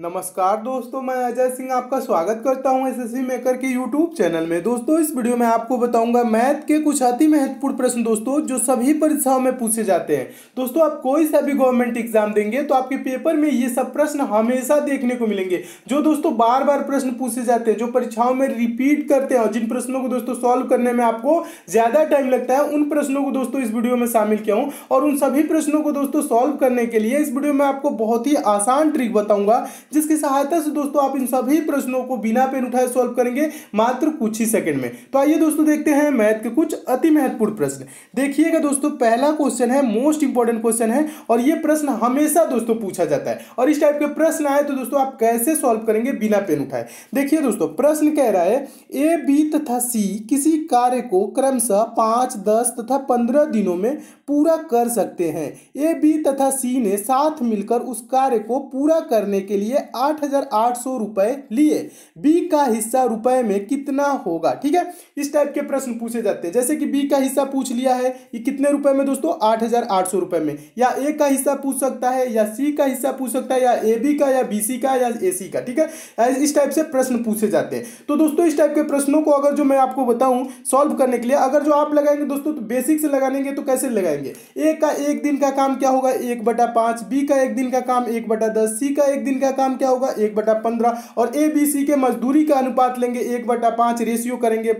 नमस्कार दोस्तों मैं अजय सिंह आपका स्वागत करता हूं सी मेकर के यूट्यूब चैनल में दोस्तों इस वीडियो में आपको बताऊंगा मैथ के कुछ अति महत्वपूर्ण प्रश्न दोस्तों जो सभी परीक्षाओं में पूछे जाते हैं दोस्तों आप कोई सा भी गवर्नमेंट एग्जाम देंगे तो आपके पेपर में ये सब प्रश्न हमेशा देखने को मिलेंगे जो दोस्तों बार बार प्रश्न पूछे जाते हैं जो परीक्षाओं में रिपीट करते हैं और जिन प्रश्नों को दोस्तों सॉल्व करने में आपको ज़्यादा टाइम लगता है उन प्रश्नों को दोस्तों इस वीडियो में शामिल किया हूँ और उन सभी प्रश्नों को दोस्तों सॉल्व करने के लिए इस वीडियो में आपको बहुत ही आसान ट्रिक बताऊँगा जिसकी सहायता से दोस्तों आप इन सभी प्रश्नों को बिना पेन उठाए सॉल्व करेंगे मात्र कुछ ही सेकंड में तो आइए दोस्तों देखते हैं मैथ के कुछ अति महत्वपूर्ण प्रश्न देखिएगा दोस्तों पहला क्वेश्चन है मोस्ट इंपॉर्टेंट क्वेश्चन है और ये प्रश्न हमेशा दोस्तों पूछा जाता है और इस टाइप के प्रश्न आए तो दोस्तों आप कैसे सॉल्व करेंगे बिना पेन उठाए देखिए दोस्तों प्रश्न कह रहा है ए बी तथा सी किसी कार्य को क्रमशः पांच दस तथा पंद्रह दिनों में पूरा कर सकते हैं ए बी तथा सी ने साथ मिलकर उस कार्य को पूरा करने के लिए आठ हजार आठ सौ रुपए लिए बी का हिस्सा रुपए में कितना होगा ठीक है इस टाइप के प्रश्न पूछे जाते हैं जैसे कि बी का हिस्सा पूछ लिया है ये कितने रुपए में दोस्तों आठ हजार आठ सौ रुपए में या ए का हिस्सा पूछ सकता है या सी का हिस्सा पूछ सकता है या ए बी का या बी सी का या ए सी का ठीक है इस टाइप से प्रश्न पूछे जाते हैं तो दोस्तों इस टाइप के प्रश्नों को अगर जो मैं आपको बताऊं सॉल्व करने के लिए अगर जो आप लगाएंगे दोस्तों तो बेसिक से लगानेंगे तो कैसे लगाएंगे करेंगे ए का एक दिन का काम क्या होगा एक बटा पांच बी का एक दिन का काम एक बटा दस सी का एक दिन का काम क्या होगा एक बटा पंद्रह और ए बी सी के मजदूरी का अनुपात लेंगे एक बटा पांच रेशियो करेंगे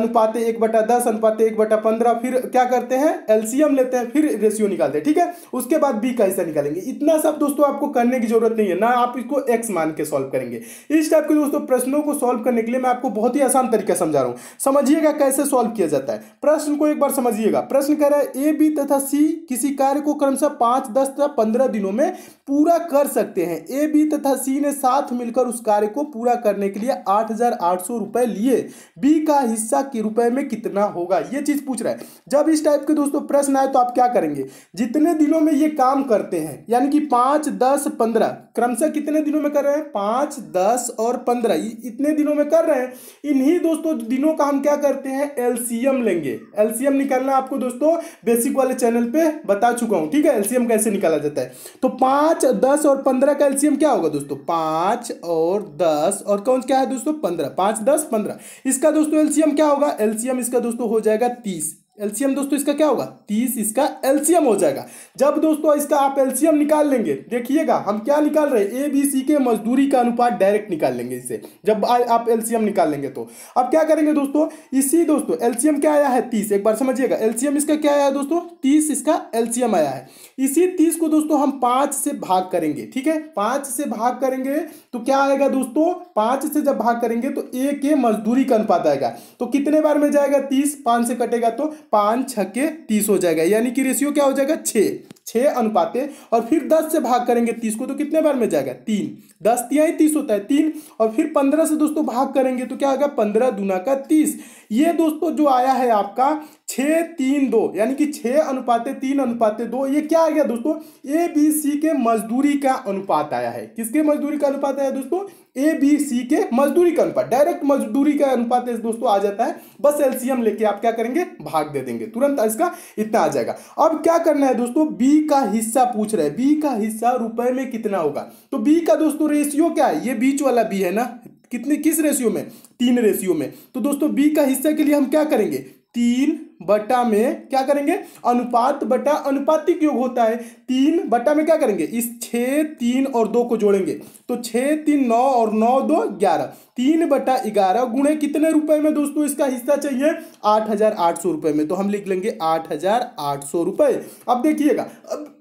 अनुपात एक बटा दस अनुपात एक बटा पंद्रह फिर क्या करते हैं एलसीएम लेते हैं फिर रेशियो निकालते हैं ठीक है उसके बाद बी का हिस्सा निकालेंगे इतना सब दोस्तों आपको करने की जरूरत नहीं है ना आप इसको एक्स मान के सॉल्व करेंगे इस टाइप के दोस्तों प्रश्नों को सॉल्व करने के लिए मैं आपको बहुत ही आसान तरीका समझा रहा हूँ समझिएगा कैसे सॉल्व किया जाता है प्रश्न को एक बार समझिएगा प्रश्न कह रहा है ए बी बी तथा सी किसी कार्य को क्रमशः पाँच दस तथा पंद्रह दिनों में पूरा कर सकते हैं ए बी तथा सी ने साथ मिलकर उस कार्य को पूरा करने के लिए आठ हजार आठ सौ रुपए लिए बी का हिस्सा के रुपए में कितना होगा ये चीज पूछ रहा है जब इस टाइप के दोस्तों प्रश्न आए तो आप क्या करेंगे जितने दिनों में ये काम करते हैं यानी कि पाँच दस पंद्रह क्रमशः कितने दिनों में कर रहे हैं पाँच दस और पंद्रह इतने दिनों में कर रहे हैं इन्हीं दोस्तों दिनों का हम क्या करते हैं एल्सियम लेंगे एल्सियम निकालना आपको दोस्तों बेसिक वाले चैनल पे बता चुका हूं ठीक है एलसीएम कैसे निकाला जाता है तो पांच दस और पंद्रह का एलसीएम क्या होगा दोस्तों पांच और दस और कौन क्या है दोस्तों पंद्रह पांच दस पंद्रह इसका दोस्तों एलसीएम क्या होगा एलसीएम इसका दोस्तों हो जाएगा तीस एलसीएम दोस्तों इसका क्या होगा तीस इसका एलसीएम हो जाएगा जब दोस्तों इसका आप एलसीएम निकाल लेंगे देखिएगा हम क्या निकाल रहे हैं ए बी सी के मजदूरी का अनुपात डायरेक्ट निकाल लेंगे इसे जब आ, आप एलसीएम निकाल लेंगे तो अब क्या करेंगे दोस्तों इसी दोस्तों एलसीएम क्या आया है तीस एक बार समझिएगा एलसीएम इसका क्या आया है दोस्तों तीस इसका एलसीएम आया है इसी तीस को दोस्तों हम पाँच से भाग करेंगे ठीक है पाँच से भाग करेंगे तो क्या आएगा दोस्तों पाँच से जब भाग करेंगे तो ए के मजदूरी का अनुपात आएगा तो कितने बार में जाएगा तीस पाँच से कटेगा तो पाँच के तीस हो जाएगा यानी कि रेशियो क्या हो जाएगा छः छः अनुपाते और फिर दस से भाग करेंगे तीस को तो कितने बार में जाएगा तीन दस तिया तीस होता है तीन और फिर पंद्रह से दोस्तों भाग करेंगे तो क्या होगा पंद्रह दूना का तीस ये दोस्तों जो आया है आपका छः तीन दो यानी कि छः अनुपाते तीन अनुपाते दो ये क्या आ गया दोस्तों ए बी सी के मजदूरी का अनुपात आया है किसके मजदूरी का अनुपात आया दोस्तों ए बी सी के मजदूरी का अनुपात डायरेक्ट मजदूरी का अनुपात दोस्तों आ जाता है बस एलसीएम लेके आप क्या करेंगे भाग दे देंगे तुरंत इसका इतना आ जाएगा अब क्या करना है दोस्तों बी बी का हिस्सा पूछ रहा है बी का हिस्सा रुपए में कितना होगा तो बी का दोस्तों रेशियो क्या है ये बीच वाला बी है ना कितने किस रेशियो में तीन रेशियो में तो दोस्तों बी का हिस्सा के लिए हम क्या करेंगे तीन बटा में क्या करेंगे अनुपात बटा अनुपातिक योग होता है तीन बटा में क्या करेंगे इस छः तीन और दो को जोड़ेंगे तो छः तीन नौ और नौ दो ग्यारह तीन बटा ग्यारह गुणे कितने रुपए में दोस्तों इसका हिस्सा चाहिए आठ हजार आठ सौ रुपये में तो हम लिख लेंगे आठ हजार आठ सौ रुपये अब देखिएगा अब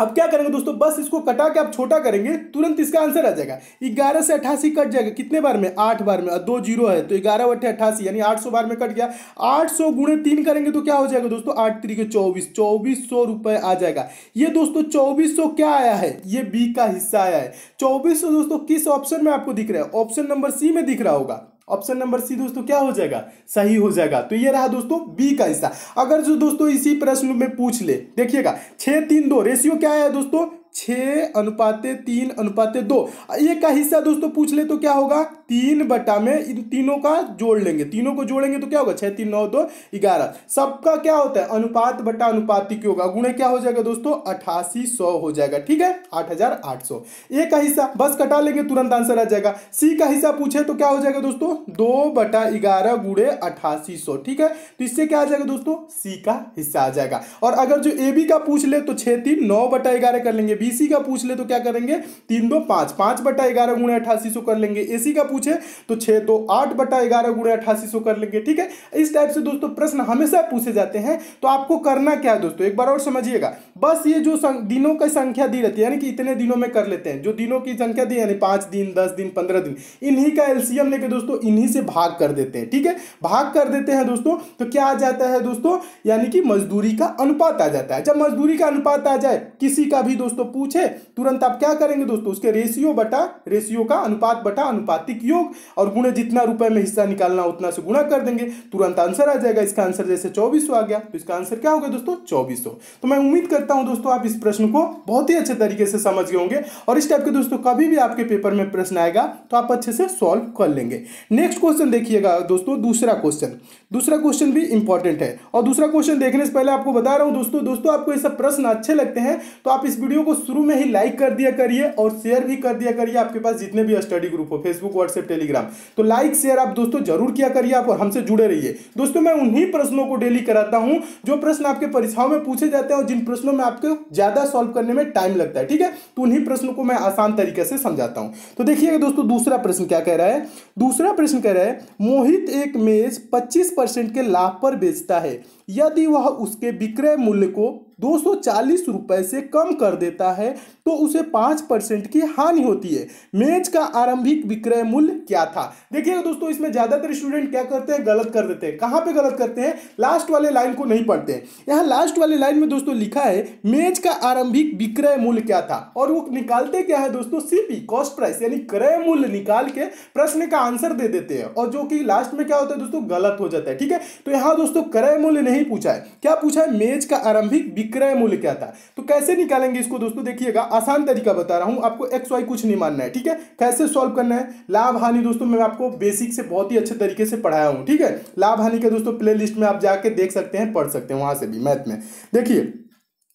अब क्या करेंगे दोस्तों बस इसको कटा के आप छोटा करेंगे तुरंत इसका आंसर आ जाएगा ग्यारह से अट्ठासी कट जाएगा कितने बार में आठ बार में दो जीरो है तो ग्यारह बटे अट्ठासी यानी आठ सौ बार में कट गया आठ सौ गुणे तीन करेंगे तो क्या हो जाएगा दोस्तों आठ तरीके चौबीस चौबीस सौ रुपये आ जाएगा ये दोस्तों चौबीस सौ क्या आया है ये बी का हिस्सा आया है चौबीस सौ दोस्तों किस ऑप्शन में आपको दिख रहा है ऑप्शन नंबर सी में दिख रहा होगा ऑप्शन नंबर सी दोस्तों क्या हो जाएगा सही हो जाएगा तो ये रहा दोस्तों बी का हिस्सा अगर जो दोस्तों इसी प्रश्न में पूछ ले देखिएगा छह तीन दो रेशियो क्या है दोस्तों छ अनुपाते तीन अनुपाते दो ये का हिस्सा दोस्तों पूछ ले तो क्या होगा तीन बटा में इन तीनों का जोड़ लेंगे तीनों को जोड़ेंगे तो क्या होगा छह तीन नौ दो ग्यारह सबका क्या होता है अनुपात बटा अनुपातिक होगा गुणे क्या हो जाएगा दोस्तों अठासी सौ हो जाएगा ठीक है आठ हजार आठ सौ ए का हिस्सा बस कटा लेंगे तुरंत आंसर आ जाएगा सी का हिस्सा पूछे तो क्या हो जाएगा दोस्तों दो बटा ग्यारह गुड़े अठासी सौ ठीक है तो इससे क्या आ जाएगा दोस्तों सी का हिस्सा आ जाएगा और अगर जो ए बी का पूछ ले तो छह तीन नौ बटा ग्यारह कर लेंगे बी सी का पूछ ले तो क्या करेंगे तीन दो पांच पांच बटा ग्यारह गुणे अठासी सौ कर लेंगे ए सी का पूछ पूछे तो छः दो तो आठ बटा ग्यारह गुणे अठासी सौ कर लेंगे ठीक है इस टाइप से दोस्तों प्रश्न हमेशा पूछे जाते हैं तो आपको करना क्या है दोस्तों एक बार और समझिएगा बस ये जो दिनों की संख्या दी रहती है यानी कि इतने दिनों में कर लेते हैं जो दिनों की संख्या दी यानी पाँच दिन दस दिन पंद्रह दिन इन्हीं का एल्सियम लेके दोस्तों इन्हीं से भाग कर देते हैं ठीक है भाग कर देते हैं दोस्तों तो क्या आ जाता है दोस्तों यानी कि मजदूरी का अनुपात आ जाता है जब मजदूरी का अनुपात आ जाए किसी का भी दोस्तों पूछे तुरंत आप क्या करेंगे दोस्तों उसके रेशियो बटा रेशियो का अनुपात बटा अनुपातिक योग और गुणे जितना रुपए में हिस्सा निकालना उतना से गुणा कर देंगे तुरंत आंसर आ जाएगा इसका आंसर जैसे चौबीस आ गया तो इसका आंसर क्या होगा दोस्तों चौबीस तो मैं उम्मीद करता हूँ दोस्तों आप इस प्रश्न को बहुत ही अच्छे तरीके से समझ गए होंगे और इस टाइप के दोस्तों कभी भी आपके पेपर में प्रश्न आएगा तो आप अच्छे से सॉल्व कर लेंगे नेक्स्ट क्वेश्चन देखिएगा दोस्तों दूसरा क्वेश्चन दूसरा क्वेश्चन भी इंपॉर्टेंट है और दूसरा क्वेश्चन देखने से पहले आपको बता रहा हूँ दोस्तों दोस्तों आपको ये सब प्रश्न अच्छे लगते हैं तो आप इस वीडियो को शुरू में ही लाइक कर दिया करिए और शेयर भी कर दिया करिए आपके पास जितने भी स्टडी ग्रुप हो फेसबुक व्हाट्सएप टेलीग्राम तो लाइक शेयर आप दोस्तों जरूर किया करिए आप और हमसे जुड़े रहिए दोस्तों मैं उन्हीं प्रश्नों को डेली कराता हूँ जो प्रश्न आपके परीक्षाओं में पूछे जाते हैं और जिन प्रश्नों में आपको ज़्यादा सॉल्व करने में टाइम लगता है ठीक है तो उन्हीं प्रश्नों को मैं आसान तरीके से समझाता हूँ तो देखिएगा दोस्तों दूसरा प्रश्न क्या कह रहा है दूसरा प्रश्न कह रहा है मोहित एक मेज पच्चीस परसेंट के लाभ पर बेचता है यदि वह उसके विक्रय मूल्य को दो सौ चालीस से कम कर देता है तो उसे 5 परसेंट की हानि होती है मेज का आरंभिक विक्रय मूल्य क्या था देखिएगा दोस्तों इसमें ज़्यादातर स्टूडेंट क्या करते हैं गलत कर देते हैं कहां पे गलत करते हैं लास्ट वाले लाइन को नहीं पढ़ते हैं लास्ट वाले लाइन में दोस्तों लिखा है मेज का आरंभिक विक्रय मूल्य क्या था और वो निकालते क्या है दोस्तों सीपी कॉस्ट प्राइस यानी क्रय मूल्य निकाल के प्रश्न का आंसर दे देते हैं और जो कि लास्ट में क्या होता है दोस्तों गलत हो जाता है ठीक है तो यहाँ दोस्तों क्रय मूल्य नहीं नहीं पूछा है क्या पूछा है मेज का आरंभिक विक्रय मूल्य क्या था तो कैसे निकालेंगे इसको दोस्तों देखिएगा आसान तरीका बता रहा हूं आपको एक्स वाई कुछ नहीं मानना है ठीक है कैसे सॉल्व करना है लाभ हानि दोस्तों मैं आपको बेसिक से बहुत ही अच्छे तरीके से पढ़ाया हूं ठीक है लाभ हानि का दोस्तों प्ले में आप जाके देख सकते हैं पढ़ सकते हैं वहां से भी मैथ में देखिए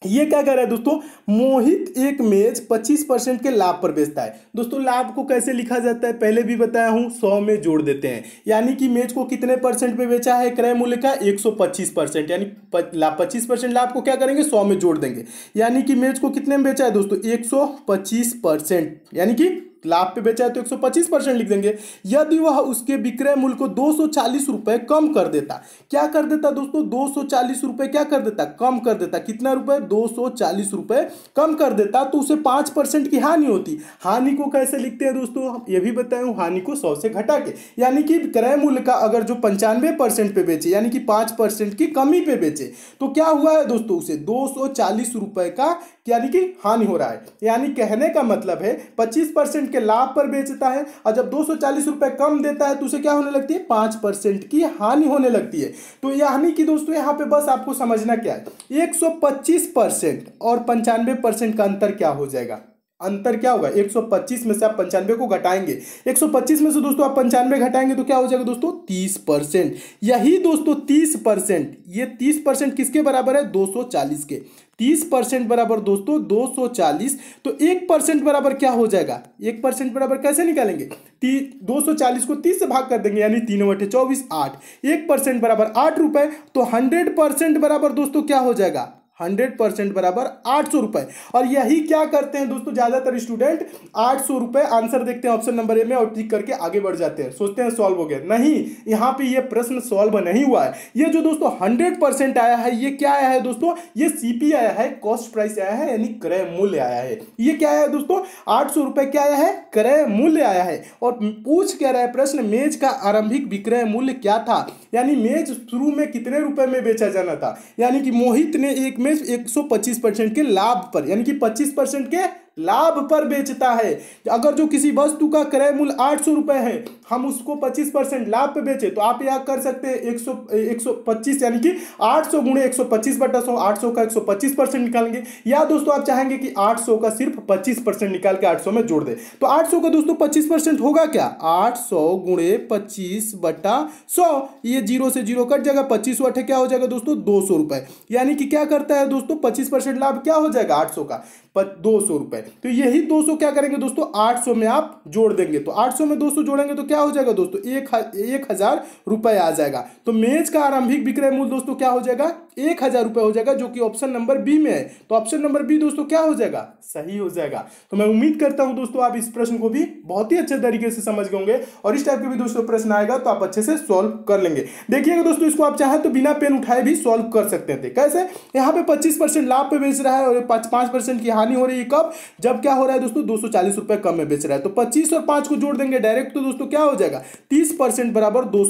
ये क्या कह रहा है दोस्तों मोहित एक मेज 25 परसेंट के लाभ पर बेचता है दोस्तों लाभ को कैसे लिखा जाता है पहले भी बताया हूं 100 में जोड़ देते हैं यानी कि मेज को कितने परसेंट पे बेचा है क्रय मूल्य का 125 परसेंट यानी पच्चीस परसेंट लाभ को क्या करेंगे 100 में जोड़ देंगे यानी कि मेज को कितने में बेचा है दोस्तों एक यानी कि लाभ पे बेचा है तो 125 परसेंट लिख देंगे यदि वह उसके विक्रय मूल्य को दो रुपए कम कर देता क्या कर देता दोस्तों दो रुपए क्या कर देता कम कर देता कितना रुपए दो रुपए कम कर देता तो उसे पांच परसेंट की हानि होती हानि को कैसे लिखते हैं दोस्तों ये भी बताए हानि को सौ से घटा के यानी कि क्रय मूल्य का अगर जो पंचानवे परसेंट पे बेचे यानी कि पांच परसेंट की कमी पे बेचे तो क्या हुआ है दोस्तों उसे दो सौ चालीस रुपए का यानी कि हानि हो रहा है यानी कहने का मतलब है पच्चीस परसेंट परसेंट के लाभ पर बेचता है और जब दो रुपए कम देता है तो उसे क्या होने लगती है पांच परसेंट की हानि होने लगती है तो यानी कि दोस्तों यहां पे बस आपको समझना क्या है पच्चीस परसेंट और पंचानवे परसेंट का अंतर क्या हो जाएगा अंतर क्या होगा 125 में से आप पंचानवे को घटाएंगे 125 में से दोस्तों आप पंचानवे घटाएंगे तो क्या हो जाएगा दोस्तों 30 परसेंट यही दोस्तों 30 परसेंट ये 30 परसेंट किसके बराबर है 240 के 30 परसेंट बराबर दोस्तों 240 तो एक परसेंट बराबर क्या हो जाएगा एक परसेंट बराबर कैसे निकालेंगे ती, 240 को 30 से भाग कर देंगे यानी तीन वटे चौबीस आठ एक परसेंट बराबर आठ रुपए तो 100 परसेंट बराबर दोस्तों क्या हो जाएगा हंड्रेड परसेंट बराबर आठ सौ रुपए और यही क्या करते हैं दोस्तों ज़्यादातर स्टूडेंट आठ सौ रुपए आंसर देखते हैं ऑप्शन नंबर ए में और टिक करके आगे बढ़ जाते हैं सोचते हैं सॉल्व हो गया नहीं यहाँ पे ये प्रश्न सॉल्व नहीं हुआ है ये जो दोस्तों हंड्रेड परसेंट आया है ये क्या आया है दोस्तों ये सी आया है कॉस्ट प्राइस आया है यानी क्रय मूल्य आया है ये क्या आया है दोस्तों आठ क्या आया है क्रय मूल्य आया है और पूछ क्या रहा है प्रश्न मेज का आरंभिक विक्रय मूल्य क्या था यानी मेज शुरू में कितने रुपए में बेचा जाना था यानी कि मोहित ने एक में में 125 परसेंट के लाभ पर यानी कि 25 परसेंट के लाभ पर बेचता है अगर जो किसी वस्तु का क्रय मूल्य आठ सौ रुपए है हम उसको पच्चीस परसेंट लाभ पे बेचे तो आप यह कर सकते हैं एक सौ एक सौ पच्चीस यानी कि आठ सौ गुणे एक सौ पच्चीस बटा सौ आठ सौ का एक सौ पच्चीस परसेंट निकालेंगे या दोस्तों आप चाहेंगे कि आठ सौ का सिर्फ पच्चीस परसेंट निकाल के आठ सौ में जोड़ दे तो आठ सौ का दोस्तों पच्चीस परसेंट होगा क्या आठ सौ गुणे पच्चीस बटा सौ ये जीरो से जीरो कट जाएगा पच्चीस अठे क्या हो जाएगा दोस्तों दो सौ रुपये यानी कि क्या करता है दोस्तों पच्चीस परसेंट लाभ क्या हो जाएगा आठ सौ का दो सौ रुपए तो यही 200 क्या करेंगे दोस्तों 800 में आप जोड़ देंगे तो 800 में 200 जोड़ेंगे तो क्या हो जाएगा दोस्तों एक, एक हज़ार रुपए आ जाएगा तो मेज का आरंभिक विक्रय मूल्य दोस्तों क्या हो जाएगा एक हजार रुपए हो जाएगा जो कि ऑप्शन नंबर बी में है तो ऑप्शन नंबर बी दोस्तों क्या हो जाएगा सही हो जाएगा तो मैं उम्मीद करता हूं दोस्तों आप इस प्रश्न को भी बहुत ही अच्छे तरीके से समझ गए होंगे और इस टाइप के भी दोस्तों प्रश्न आएगा तो आप अच्छे से सॉल्व कर लेंगे देखिएगा दोस्तों इसको आप चाहे तो बिना पेन उठाए भी सॉल्व कर सकते थे कैसे यहाँ पे पच्चीस लाभ पे बेच रहा है और पांच की हानि हो रही है कब जब क्या हो रहा है दोस्तों दो कम में बेच रहा है तो पच्चीस और पांच को जोड़ देंगे डायरेक्ट तो दोस्तों क्या हो जाएगा तीस बराबर दो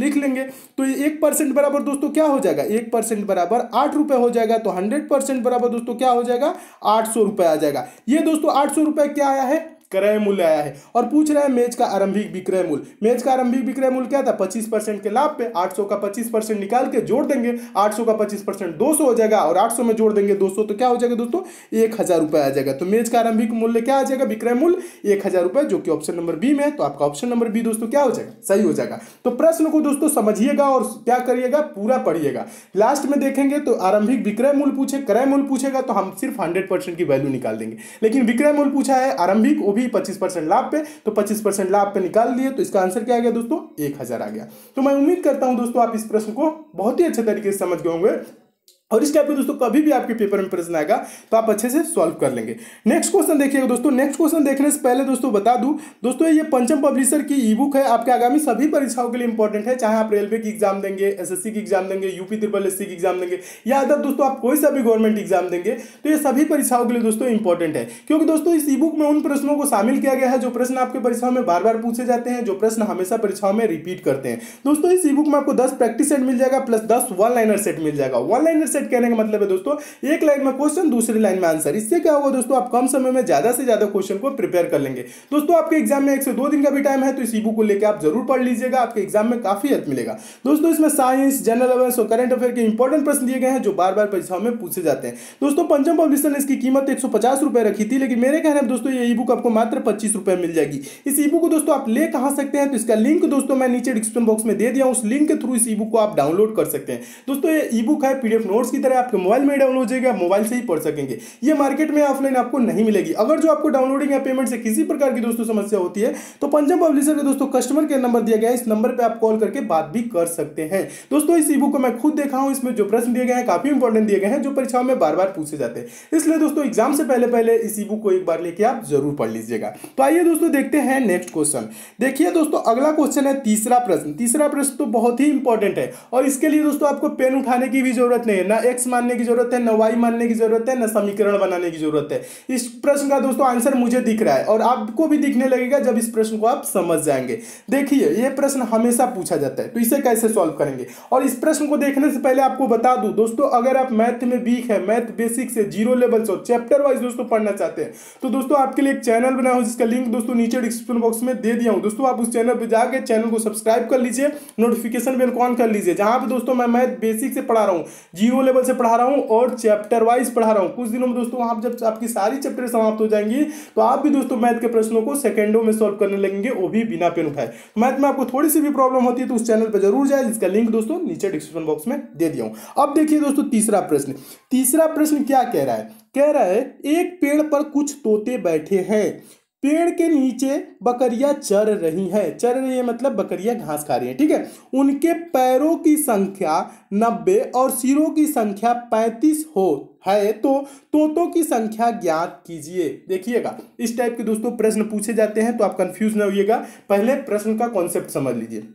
लिख लेंगे तो एक बराबर दोस्तों क्या हो जाएगा एक परसेंट बराबर आठ रुपये हो जाएगा तो हंड्रेड परसेंट बराबर दोस्तों क्या हो जाएगा आठ सौ रुपये आ जाएगा ये दोस्तों आठ सौ रुपये क्या आया है क्रय मूल्य आया है और पूछ रहा है मेज का आरंभिक विक्रय मूल्य मेज का आरंभिक विक्रय मूल्य क्या था पच्चीस परसेंट के लाभ पे आठ सौ का पच्चीस परसेंट निकाल के जोड़ देंगे आठ सौ का पच्चीस परसेंट दो सौ हो जाएगा और आठ सौ में जोड़ देंगे दो सौ तो क्या हो जाएगा दोस्तों एक हजार रुपये आ जाएगा तो मेज का आरंभिक मूल्य क्या आ जाएगा विक्रय मूल्य एक हजार रुपये जो कि ऑप्शन नंबर बी में है तो आपका ऑप्शन नंबर बी दोस्तों क्या हो जाएगा सही हो जाएगा तो प्रश्न को दोस्तों समझिएगा और क्या करिएगा पूरा पढ़िएगा लास्ट में देखेंगे तो आरंभिक विक्रय मूल्य पूछे क्रय मूल्य पूछेगा तो हम सिर्फ हंड्रेड की वैल्यू निकाल देंगे लेकिन विक्रय मूल्य पूछा है आरंभिक वो भी पच्चीस परसेंट लाभ पे तो पच्चीस परसेंट लाभ पे निकाल लिए तो इसका आंसर क्या आ गया दोस्तों एक हजार आ गया तो मैं उम्मीद करता हूं दोस्तों आप इस प्रश्न को बहुत ही अच्छे तरीके से समझ गए होंगे और इस टाइप के दोस्तों कभी भी आपके पेपर में प्रश्न आएगा तो आप अच्छे से सॉल्व कर लेंगे नेक्स्ट क्वेश्चन देखिएगा दोस्तों नेक्स्ट क्वेश्चन देखने से पहले दोस्तों बता दूं दोस्तों ये पंचम पब्लिशर की ई बुक है आपके आगामी सभी परीक्षाओं के लिए इंपॉर्टेंट है चाहे आप रेलवे की एग्जाम देंगे एस की एग्जाम देंगे यूपी त्रिपल एस की एग्जाम देंगे या अदर दोस्तों आप कोई सा भी गवर्नमेंट एग्जाम देंगे तो ये सभी परीक्षाओं के लिए दोस्तों इंपॉर्टेंट है क्योंकि दोस्तों इस ई बुक में उन प्रश्नों को शामिल किया गया है जो प्रश्न आपके परीक्षाओं में बार बार पूछे जाते हैं जो प्रश्न हमेशा परीक्षाओं में रिपीट करते हैं दोस्तों इस ई बुक में आपको दस प्रैक्टिस सेट मिल जाएगा प्लस दस वन लाइनर सेट मिल जाएगा वन लाइनर सेट सेट कहने का मतलब है दोस्तों एक लाइन में क्वेश्चन दूसरी लाइन में आंसर इससे क्या होगा दोस्तों आप कम समय में ज्यादा से ज्यादा क्वेश्चन को प्रिपेयर कर लेंगे दोस्तों आपके एग्जाम में एक से दो दिन का भी टाइम है तो इस बुक को लेकर आप जरूर पढ़ लीजिएगा आपके एग्जाम में काफी हेल्प मिलेगा दोस्तों इसमें साइंस जनरल अवेयर और करंट अफेयर के इंपॉर्टेंट प्रश्न दिए गए हैं जो बार बार परीक्षाओं में पूछे जाते हैं दोस्तों पंचम पब्लिशन ने इसकी कीमत तो एक रखी थी लेकिन मेरे कहने में दोस्तों ये ई बुक आपको मात्र पच्चीस रुपए मिल जाएगी इस ई बुक को दोस्तों आप ले कहा सकते हैं तो इसका लिंक दोस्तों मैं नीचे डिस्क्रिप्शन बॉक्स में दे दिया उस लिंक के थ्रू इस ई बुक को आप डाउनलोड कर सकते हैं दोस्तों ये ई बुक है पीडीएफ नोट्स उसकी तरह आपके मोबाइल में डाउनलोड हो जाएगा मोबाइल से ही पढ़ सकेंगे ये मार्केट में ऑफलाइन आपको नहीं मिलेगी अगर जो आपको डाउनलोडिंग या पेमेंट से किसी प्रकार की दोस्तों समस्या होती है तो पंजाब पब्लिशर के दोस्तों कस्टमर केयर नंबर दिया गया है इस नंबर पर आप कॉल करके बात भी कर सकते हैं दोस्तों इस ई को मैं खुद देखा हूँ इसमें जो प्रश्न दिए गए हैं काफी इंपॉर्टेंट दिए गए हैं जो परीक्षाओं में बार बार पूछे जाते हैं इसलिए दोस्तों एग्जाम से पहले पहले इस ई को एक बार लेके आप जरूर पढ़ लीजिएगा तो आइए दोस्तों देखते हैं नेक्स्ट क्वेश्चन देखिए दोस्तों अगला क्वेश्चन है तीसरा प्रश्न तीसरा प्रश्न तो बहुत ही इंपॉर्टेंट है और इसके लिए दोस्तों आपको पेन उठाने की भी जरूरत नहीं है ना एक्स मानने की जरूरत है न वाई मानने की जरूरत है न समीकरण बनाने की जरूरत है इस प्रश्न का दोस्तों आंसर मुझे दिख रहा है और आपको भी दिखने लगेगा जब इस प्रश्न को आप समझ जाएंगे देखिए ये प्रश्न हमेशा पूछा जाता है तो इसे कैसे सॉल्व करेंगे और इस प्रश्न को देखने से पहले आपको बता दूं दोस्तों अगर आप मैथ में वीक है मैथ बेसिक से जीरो लेवल से चैप्टर वाइज दोस्तों पढ़ना चाहते हैं तो दोस्तों आपके लिए एक चैनल बना हुआ जिसका लिंक दोस्तों नीचे डिस्क्रिप्शन बॉक्स में दे दिया हूँ दोस्तों आप उस चैनल पर जाकर चैनल को सब्सक्राइब कर लीजिए नोटिफिकेशन बेल ऑन कर लीजिए जहां पर दोस्तों मैं मैथ बेसिक से पढ़ा रहा हूँ जीरो वीडियो लेवल से पढ़ा रहा हूँ और चैप्टर वाइज पढ़ा रहा हूँ कुछ दिनों में दोस्तों आप जब आपकी सारी चैप्टर समाप्त हो जाएंगी तो आप भी दोस्तों मैथ के प्रश्नों को सेकेंडों में सॉल्व करने लगेंगे वो भी बिना पेन उठाए मैथ तो में आपको थोड़ी सी भी प्रॉब्लम होती है तो उस चैनल पर जरूर जाए जिसका लिंक दोस्तों नीचे डिस्क्रिप्शन बॉक्स में दे दिया हूँ अब देखिए दोस्तों तीसरा प्रश्न तीसरा प्रश्न क्या कह रहा है कह रहा है एक पेड़ पर कुछ तोते बैठे हैं पेड़ के नीचे बकरियां चर रही है चर रही है मतलब बकरियां घास खा रही है ठीक है उनके पैरों की संख्या नब्बे और सिरों की संख्या पैंतीस हो है तो तोतों की संख्या ज्ञात कीजिए देखिएगा इस टाइप के दोस्तों प्रश्न पूछे जाते हैं तो आप कंफ्यूज ना होइएगा पहले प्रश्न का कॉन्सेप्ट समझ लीजिए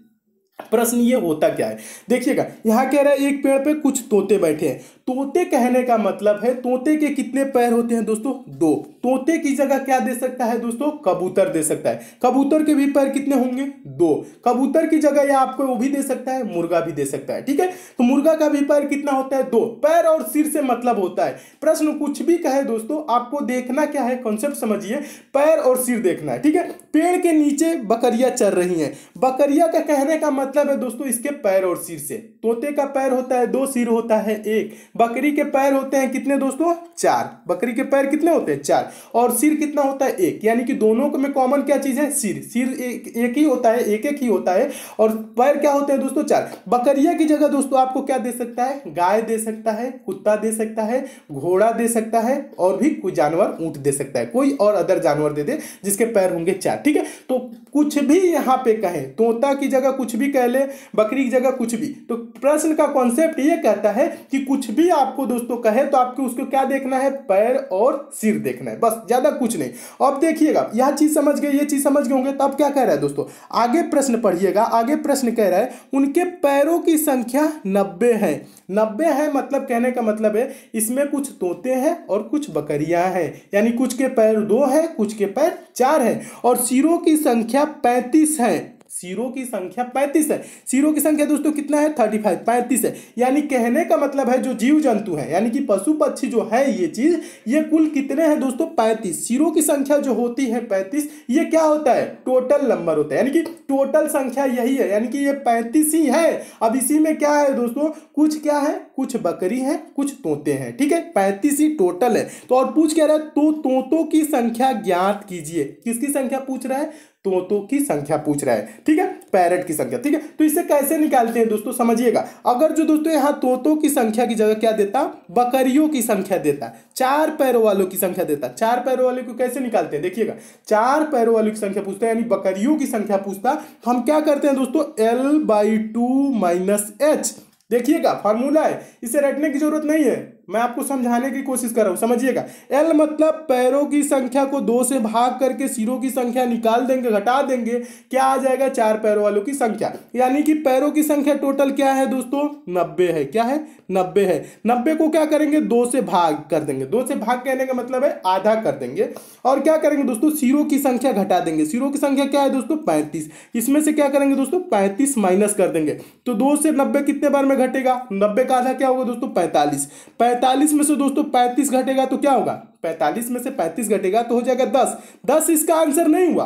प्रश्न ये होता क्या है देखिएगा यहाँ कह रहा है एक पेड़ पे कुछ तोते बैठे हैं तोते कहने का मतलब है तोते के कितने पैर होते हैं दोस्तों दो तोते की जगह क्या दे सकता है दोस्तों कबूतर दे सकता है कबूतर के भी पैर कितने होंगे दो कबूतर की जगह या आपको वो भी दे सकता है मुर्गा भी दे सकता है ठीक है तो मुर्गा का भी पैर कितना होता है दो पैर और सिर से मतलब होता है प्रश्न कुछ भी कहे दोस्तों आपको देखना क्या है कॉन्सेप्ट समझिए पैर और सिर देखना है ठीक है पेड़ के नीचे बकरिया चल रही है बकरिया का कहने का मतलब है दोस्तों इसके पैर और सिर से तोते का पैर होता है दो सिर होता है एक बकरी के पैर होते हैं कितने दोस्तों चार बकरी के पैर कितने होते हैं चार और सिर कितना होता है एक यानी कि दोनों में कॉमन क्या चीज़ है सिर सिर एक एक ही होता है एक एक ही होता है और पैर क्या होते हैं दोस्तों चार बकरिया की जगह दोस्तों आपको क्या दे सकता है गाय दे सकता है कुत्ता दे सकता है घोड़ा दे सकता है और भी कोई जानवर ऊँट दे सकता है कोई और अदर जानवर दे दे जिसके पैर होंगे चार ठीक है तो कुछ भी यहाँ पे कहें तोता की जगह कुछ भी कह ले बकरी की जगह कुछ भी तो प्रश्न का कॉन्सेप्ट ये कहता है कि कुछ भी आपको दोस्तों कहे तो आपको उसको क्या देखना है पैर और सिर देखना है बस ज़्यादा कुछ नहीं अब देखिएगा यह चीज़ समझ गए ये चीज़ समझ गए होंगे तब क्या कह रहा है दोस्तों आगे प्रश्न पढ़िएगा आगे प्रश्न कह रहा है उनके पैरों की संख्या नब्बे है नब्बे है मतलब कहने का मतलब है इसमें कुछ तोते हैं और कुछ बकरियां हैं यानी कुछ के पैर दो है कुछ के पैर चार है और सिरों की संख्या पैंतीस है सीरो की संख्या पैंतीस है सीरो की संख्या दोस्तों कितना है थर्टी फाइव पैंतीस है यानी कहने का मतलब है जो जीव जंतु है यानी कि पशु पक्षी जो है ये चीज ये कुल कितने हैं दोस्तों पैंतीस सीरो की संख्या जो होती है पैंतीस ये क्या होता है टोटल नंबर होता है यानी कि टोटल संख्या यही है यानी कि ये पैंतीस ही है अब इसी में क्या है दोस्तों कुछ क्या है कुछ बकरी है कुछ तोते हैं ठीक है पैंतीस ही टोटल है तो और पूछ क्या रहा है तो तोतों की संख्या ज्ञात कीजिए किसकी संख्या पूछ रहा है तोतों की संख्या पूछ रहा है ठीक है पैरट की संख्या ठीक है तो इसे कैसे निकालते हैं दोस्तों समझिएगा अगर जो दोस्तों यहाँ तोतों की संख्या की जगह क्या देता बकरियों की संख्या देता चार पैरों वालों की संख्या देता चार पैरों वाले को कैसे निकालते हैं देखिएगा चार पैरों वालों की संख्या पूछता है यानी बकरियों की संख्या पूछता हम क्या करते हैं दोस्तों L by two minus H देखिएगा फार्मूला है इसे रटने की जरूरत नहीं है मैं आपको समझाने की कोशिश कर रहा हूं समझिएगा एल मतलब पैरों की संख्या को दो से भाग करके सिरों की संख्या निकाल देंगे घटा देंगे क्या आ जाएगा चार पैरों वालों की संख्या यानी कि पैरों की संख्या टोटल क्या है दोस्तों नब्बे है क्या है नब्बे है नब्बे को क्या करेंगे दो से भाग कर देंगे दो से भाग कहने का मतलब है आधा कर देंगे और क्या करेंगे दोस्तों सिरों की संख्या घटा देंगे सिरों की संख्या क्या है दोस्तों पैंतीस इसमें से क्या करेंगे दोस्तों पैंतीस माइनस कर देंगे तो दो से नब्बे कितने बार में घटेगा नब्बे का आधा क्या होगा दोस्तों पैंतालीस पैंतालीस में से दोस्तों पैंतीस घटेगा तो क्या होगा पैंतालीस में से पैंतीस घटेगा तो हो जाएगा दस दस इसका आंसर नहीं हुआ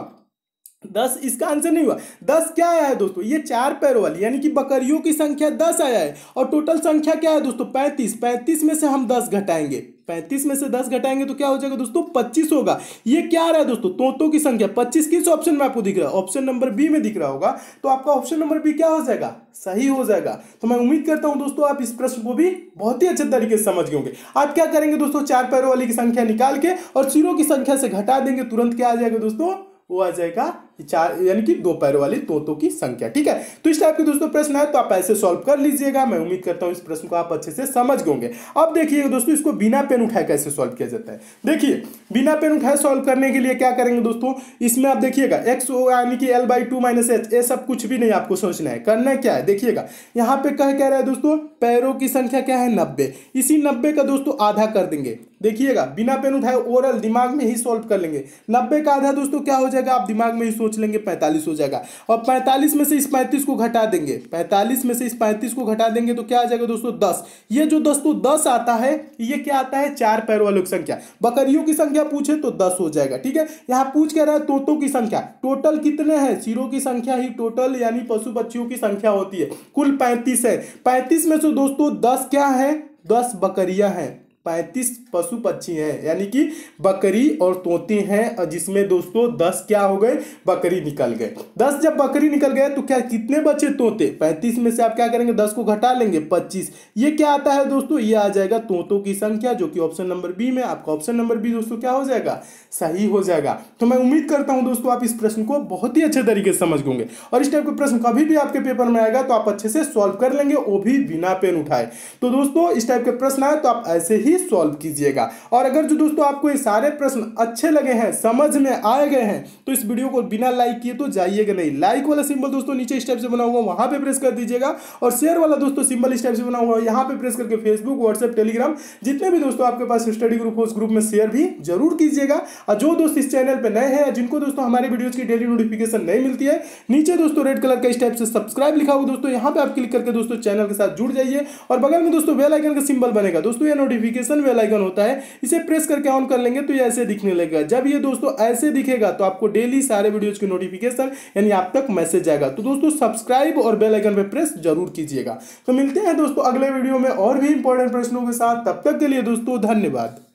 दस इसका आंसर नहीं हुआ दस क्या आया है दोस्तों ये चार पैरों वाली यानी कि बकरियों की संख्या दस आया है और टोटल संख्या क्या है दोस्तों पैंतीस पैंतीस में से हम दस घटाएंगे पैंतीस में से दस घटाएंगे तो क्या हो जाएगा दोस्तों पच्चीस होगा ये क्या रहा है दोस्तों तोतों की संख्या पच्चीस किस ऑप्शन में आपको दिख रहा है ऑप्शन नंबर बी में दिख रहा होगा तो आपका ऑप्शन नंबर बी क्या हो जाएगा सही हो जाएगा तो मैं उम्मीद करता हूं दोस्तों आप इस प्रश्न को भी बहुत ही अच्छे तरीके से समझ गए होंगे आप क्या करेंगे दोस्तों चार पैरों वाली की संख्या निकाल के और सिरों की संख्या से घटा देंगे तुरंत क्या आ जाएगा दोस्तों वो आ जाएगा चार यानी कि दो पैरों वाली तोतों की संख्या ठीक है तो इस टाइप के दोस्तों प्रश्न है तो आप ऐसे सॉल्व कर लीजिएगा मैं उम्मीद करता हूं इस प्रश्न को आप अच्छे से समझ गए अब देखिए दोस्तों इसको बिना पेन उठाए कैसे सॉल्व किया जाता है देखिए बिना पेन उठाए सॉल्व करने के लिए क्या करेंगे दोस्तों इसमें आप देखिएगा एक्स ओ यानी कि L by two minus H ये सब कुछ भी नहीं आपको सोचना है करना क्या है देखिएगा यहाँ पे कह कह रहा है दोस्तों पैरों की संख्या क्या है नब्बे इसी नब्बे का दोस्तों आधा कर देंगे देखिएगा बिना पेन उठाए ओरल दिमाग में ही सॉल्व कर लेंगे नब्बे का आधा दोस्तों क्या हो जाएगा आप दिमाग में ही सोच लेंगे पैंतालीस हो जाएगा और पैंतालीस में से इस पैंतीस को घटा देंगे पैंतालीस में से इस पैंतीस को घटा देंगे तो क्या आ जाएगा दोस्तों दस ये जो दोस्तों दस आता है ये क्या आता है चार पैर वालों की संख्या बकरियों की संख्या पूछे तो दस हो जाएगा ठीक है यहाँ पूछ क्या रहा है तोतों की संख्या टोटल कितने हैं सिरों की संख्या ही टोटल यानी पशु पक्षियों की संख्या होती है कुल पैंतीस है पैंतीस में से दोस्तों दस क्या है दस बकरियां हैं पैंतीस पशु पक्षी हैं यानी कि बकरी और तोते हैं जिसमें दोस्तों दस क्या हो गए बकरी निकल गए दस जब बकरी निकल गए तो क्या कितने बचे तोते पैंतीस में से आप क्या करेंगे दस को घटा लेंगे पच्चीस ये क्या आता है दोस्तों ये आ जाएगा तोतों की संख्या जो कि ऑप्शन नंबर बी में आपका ऑप्शन नंबर बी दोस्तों क्या हो जाएगा सही हो जाएगा तो मैं उम्मीद करता हूँ दोस्तों आप इस प्रश्न को बहुत ही अच्छे तरीके से समझ होंगे और इस टाइप का प्रश्न कभी भी आपके पेपर में आएगा तो आप अच्छे से सॉल्व कर लेंगे वो भी बिना पेन उठाए तो दोस्तों इस टाइप के प्रश्न आए तो आप ऐसे ही भी सॉल्व कीजिएगा और अगर जो दोस्तों आपको ये सारे प्रश्न अच्छे लगे हैं समझ में आए गए हैं तो इस वीडियो को बिना लाइक किए तो जाइएगा नहीं लाइक वाला सिंबल दोस्तों नीचे इस टाइप से बना हुआ वहां पर प्रेस कर दीजिएगा और शेयर वाला दोस्तों सिंबल इस टाइप से बना हुआ यहाँ पे प्रेस करके फेसबुक व्हाट्सएप टेलीग्राम जितने भी दोस्तों आपके पास स्टडी ग्रुप हो उस ग्रुप में शेयर भी जरूर कीजिएगा और जो दोस्त इस चैनल पर नए हैं जिनको दोस्तों हमारे वीडियोज की डेली नोटिफिकेशन नहीं मिलती है नीचे दोस्तों रेड कलर का इस टाइप से सब्सक्राइब लिखा हुआ दोस्तों यहाँ पे आप क्लिक करके दोस्तों चैनल के साथ जुड़ जाइए और बगल में दोस्तों बेल आइकन का सिंबल बनेगा दोस्तों ये नोटिफिकेशन नोटिफिकेशन वेल आइकन होता है इसे प्रेस करके ऑन कर लेंगे तो ये ऐसे दिखने लगेगा जब ये दोस्तों ऐसे दिखेगा तो आपको डेली सारे वीडियोज की नोटिफिकेशन यानी आप तक मैसेज आएगा तो दोस्तों सब्सक्राइब और बेलाइकन पर प्रेस जरूर कीजिएगा तो मिलते हैं दोस्तों अगले वीडियो में और भी इंपॉर्टेंट प्रश्नों के साथ तब तक के लिए दोस्तों धन्यवाद